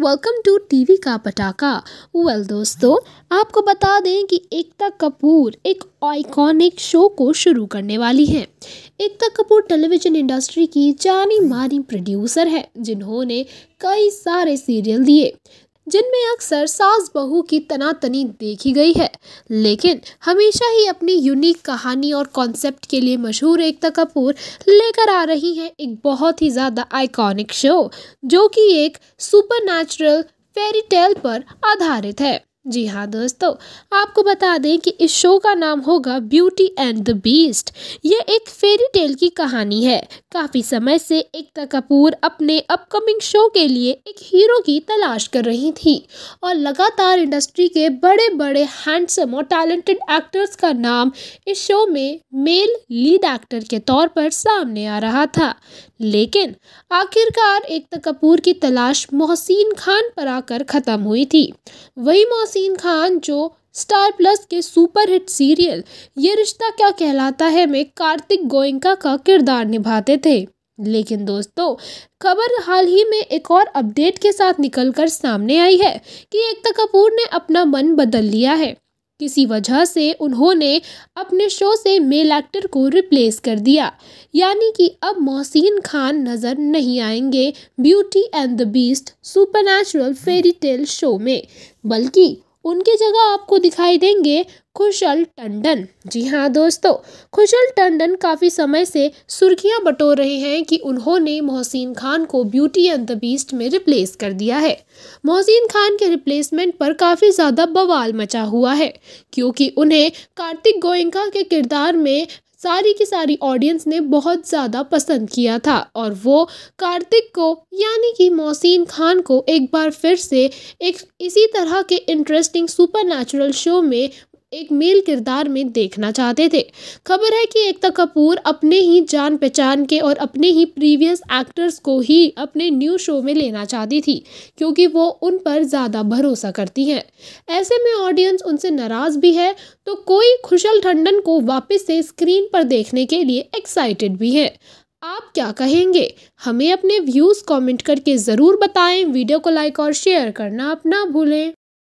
welcome to TV का पटाखा well well, दोस्तों आपको बता दें कि एकता कपूर एक आइकॉनिक शो को शुरू करने वाली हैं एकता कपूर टेलीविज़न इंडस्ट्री की जानी मानी प्रोड्यूसर है जिन्होंने कई सारे सीरियल दिए जिनमें अक्सर सास बहू की तनातनी देखी गई है लेकिन हमेशा ही अपनी यूनिक कहानी और कॉन्सेप्ट के लिए मशहूर एकता कपूर लेकर आ रही हैं एक बहुत ही ज़्यादा आइकॉनिक शो जो कि एक सुपर नेचुरल फेरी टेल पर आधारित है जी हाँ दोस्तों आपको बता दें कि इस शो का नाम होगा ब्यूटी एंड द बीस्ट यह एक फेरी टेल की कहानी है काफ़ी समय से एकता कपूर अपने अपकमिंग शो के लिए एक हीरो की तलाश कर रही थी और लगातार इंडस्ट्री के बड़े बड़े हैंडसम और टैलेंटेड एक्टर्स का नाम इस शो में मेल लीड एक्टर के तौर पर सामने आ रहा था लेकिन आखिरकार एकता कपूर की तलाश मोहसिन खान पर आकर ख़त्म हुई थी वही मोहसिन यासीन खान जो स्टार प्लस के सुपरहिट सीरियल ये रिश्ता क्या कहलाता है में कार्तिक गोयंका का किरदार निभाते थे लेकिन दोस्तों खबर हाल ही में एक और अपडेट के साथ निकलकर सामने आई है कि एकता कपूर ने अपना मन बदल लिया है किसी वजह से उन्होंने अपने शो से मेल एक्टर को रिप्लेस कर दिया यानी कि अब मोहसिन खान नज़र नहीं आएंगे beauty and the beast supernatural fairy tale show में बल्कि उनकी जगह आपको दिखाई देंगे खुशल टंडन जी हाँ दोस्तों खुशल टंडन काफ़ी समय से सुर्खियां बटोर रहे हैं कि उन्होंने मोहसिन खान को ब्यूटी एंड द बीस्ट में रिप्लेस कर दिया है मोहसिन खान के रिप्लेसमेंट पर काफ़ी ज़्यादा बवाल मचा हुआ है क्योंकि उन्हें कार्तिक गोयंका के किरदार में सारी की सारी ऑडियंस ने बहुत ज़्यादा पसंद किया था और वो कार्तिक को यानी कि मोहसिन खान को एक बार फिर से एक इसी तरह के इंटरेस्टिंग सुपर शो में एक मेल किरदार में देखना चाहते थे खबर है कि एकता कपूर अपने ही जान पहचान के और अपने ही प्रीवियस एक्टर्स को ही अपने न्यू शो में लेना चाहती थी क्योंकि वो उन पर ज़्यादा भरोसा करती हैं ऐसे में ऑडियंस उनसे नाराज़ भी है तो कोई खुशल ठंडन को वापस से स्क्रीन पर देखने के लिए एक्साइटेड भी है आप क्या कहेंगे हमें अपने व्यूज़ कॉमेंट करके ज़रूर बताएं वीडियो को लाइक और शेयर करना आप ना भूलें